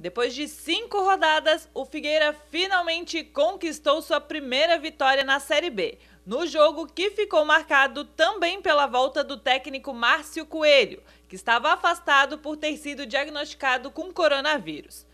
Depois de cinco rodadas, o Figueira finalmente conquistou sua primeira vitória na Série B, no jogo que ficou marcado também pela volta do técnico Márcio Coelho, que estava afastado por ter sido diagnosticado com coronavírus.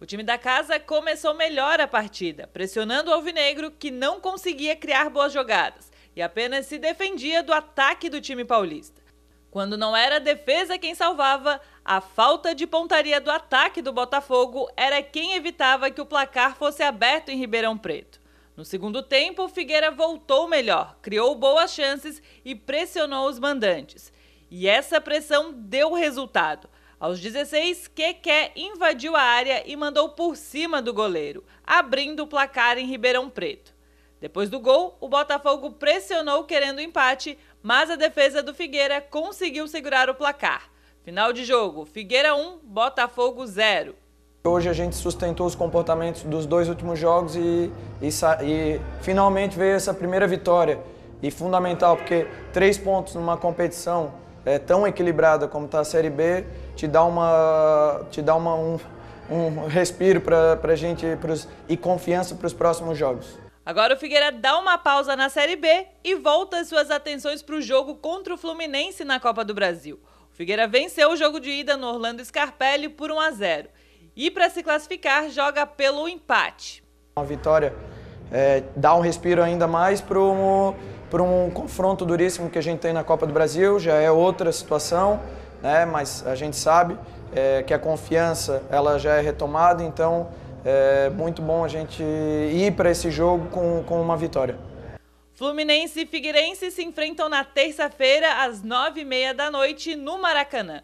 O time da casa começou melhor a partida, pressionando o Alvinegro, que não conseguia criar boas jogadas e apenas se defendia do ataque do time paulista. Quando não era a defesa quem salvava, a falta de pontaria do ataque do Botafogo era quem evitava que o placar fosse aberto em Ribeirão Preto. No segundo tempo, o Figueira voltou melhor, criou boas chances e pressionou os mandantes. E essa pressão deu resultado. Aos 16, Keké invadiu a área e mandou por cima do goleiro, abrindo o placar em Ribeirão Preto. Depois do gol, o Botafogo pressionou querendo empate, mas a defesa do Figueira conseguiu segurar o placar. Final de jogo: Figueira 1, Botafogo 0. Hoje a gente sustentou os comportamentos dos dois últimos jogos e, e, e, finalmente veio essa primeira vitória. E fundamental, porque três pontos numa competição é, tão equilibrada como está a Série B te dá, uma, te dá uma, um, um respiro para a gente pros, e confiança para os próximos jogos. Agora o Figueira dá uma pausa na Série B e volta as suas atenções para o jogo contra o Fluminense na Copa do Brasil. Figueira venceu o jogo de ida no Orlando Scarpelli por 1 a 0 e para se classificar joga pelo empate. Uma vitória é, dá um respiro ainda mais para um, um confronto duríssimo que a gente tem na Copa do Brasil, já é outra situação, né? mas a gente sabe é, que a confiança ela já é retomada, então é muito bom a gente ir para esse jogo com, com uma vitória. Fluminense e Figueirense se enfrentam na terça-feira às nove e meia da noite no Maracanã.